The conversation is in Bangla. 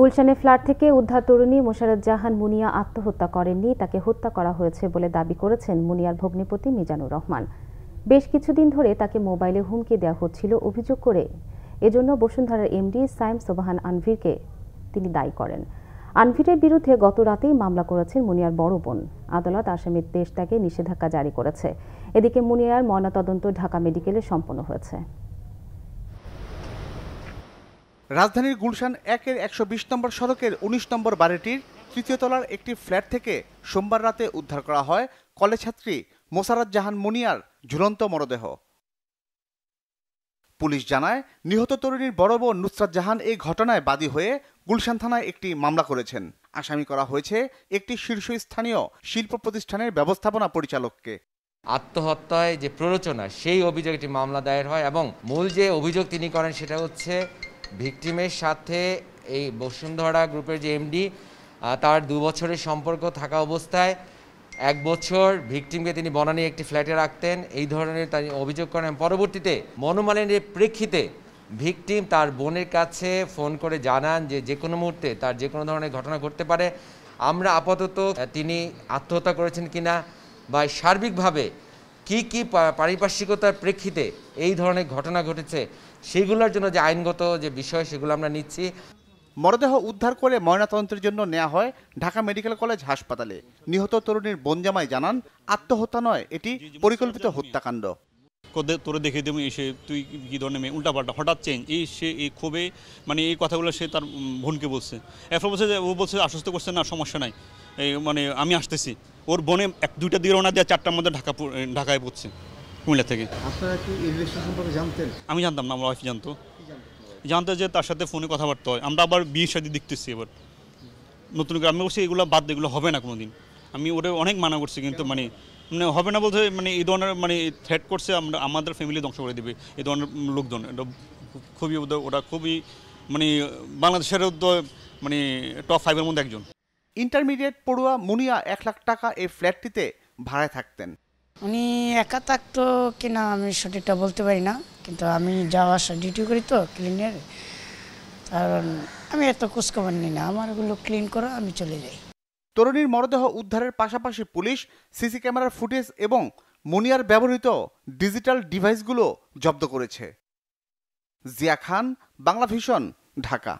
গুলশানে ফ্ল্যাট থেকে উদ্ধার তরুণী মোশারত জাহান মুনিয়া আত্মহত্যা করেননি তাকে হত্যা করা হয়েছে বলে দাবি করেছেন মুনিয়ার ভগ্নিপতি মিজানুর রহমান বেশ কিছুদিন ধরে তাকে মোবাইলে হুমকি দেওয়া হচ্ছিল অভিযোগ করে এজন্য বসুন্ধরার এমডি সাইম সোবাহান আনভিরকে তিনি দায়ী করেন আনভিরের বিরুদ্ধে গত রাতেই মামলা করেছেন মুনিয়ার বড় বোন আদালত আসামির দেশ তাকে নিষেধাজ্ঞা জারি করেছে এদিকে মুনিয়ার ময়নাতদন্ত ঢাকা মেডিকেলে সম্পন্ন হয়েছে রাজধানীর গুলশান একের একশো বিশ নম্বর সড়কের উনিশ নম্বর বাড়িটির তৃতীয় তলার একটি ফ্ল্যাট থেকে সোমবার রাতে উদ্ধার করা হয় কলেজ ছাত্রী মোসারাত জাহান মুনিয়ার ঝুলন্ত মরদেহ পুলিশ জানায় নিহত তরুণীর বড় বোন নুসরাত জাহান এই ঘটনায় বাদী হয়ে গুলশান থানায় একটি মামলা করেছেন আসামি করা হয়েছে একটি শীর্ষস্থানীয় শিল্প প্রতিষ্ঠানের ব্যবস্থাপনা পরিচালককে আত্মহত্যায় যে প্ররোচনা সেই অভিযোগ একটি মামলা দায়ের হয় এবং মূল যে অভিযোগ তিনি করেন সেটা হচ্ছে ভিকটিমের সাথে এই বসুন্ধরা গ্রুপের যে এমডি তার দু বছরের সম্পর্ক থাকা অবস্থায় এক বছর ভিকটিমকে তিনি বনানী একটি ফ্ল্যাটে রাখতেন এই ধরনের তার অভিযোগ করেন পরবর্তীতে মনোমালিনের প্রেক্ষিতে ভিকটিম তার বোনের কাছে ফোন করে জানান যে যে কোনো মুহূর্তে তার যে কোনো ধরনের ঘটনা ঘটতে পারে আমরা আপাতত তিনি আত্মহত্যা করেছেন কিনা বা সার্বিকভাবে কি কি পারিপার্শ্বিকতার প্রেক্ষিতে এই ধরনের ঘটনা ঘটেছে সেগুলোর জন্য যে আইনগত যে বিষয় সেগুলো আমরা নিচ্ছি মরদেহ উদ্ধার করে ময়নাতদন্তের জন্য নেওয়া হয় ঢাকা মেডিকেল কলেজ হাসপাতালে নিহত তরুণীর বনজামাই জানান আত্মহত্যা নয় এটি পরিকল্পিত হত্যাকাণ্ড তোরে দেখে দেবো এসে তুই কী ধরনের মেয়ে উল্টাপাল্টা হঠাৎ চেঞ্জ এই সে এই ক্ষোভে মানে এই কথাগুলো সে তার বোনকে বলছে এরপর বলছে যে ও বলছে আশ্বস্ত করছে না সমস্যা নাই এই মানে আমি আসতেছি ওর বনে এক দুইটা দিয়ে রওনা দেওয়া চারটার মধ্যে ঢাকা ঢাকায় পড়ছে কুমিল্লা থেকে আমি জানতাম না আমার ওয়াইফ জানতো জানতে যে তার সাথে ফোনে কথাবার্তা হয় আমরা আবার বিয়ের সাথে দেখতেছি এবার নতুন করে আমি বলছি এগুলো বাদ এগুলো হবে না কোনো দিন আমি ওটা অনেক মানা করছি কিন্তু মানে মানে হবে না বলতে মানে এই ধরনের মানে থ্রেট করছে আমরা আমাদের ফ্যামিলি ধ্বংস করে দেবে এই ধরনের লোকজন এটা খুবই ওটা খুবই মানে বাংলাদেশের মানে টপ ফাইভের মধ্যে একজন ইন্টারমিডিয়েট পড়ুয়া মুনিয়া এক লাখ টাকা এই ফ্ল্যাটটিতে ভাড়ায় থাকতেন উনি একা থাকতো কিনা আমি সঠিকটা বলতে পারি না কিন্তু আমি যাওয়া আসা ডিউটি করি তো ক্লিনের কারণ আমি এত খোঁজখবর নিই না আমার ওগুলো ক্লিন করা আমি চলে যাই তরুণীর মরদেহ উদ্ধারের পাশাপাশি পুলিশ সিসি ক্যামেরার ফুটেজ এবং মুনিয়ার ব্যবহৃত ডিজিটাল ডিভাইসগুলো জব্দ করেছে জিয়া খান বাংলা ভিশন ঢাকা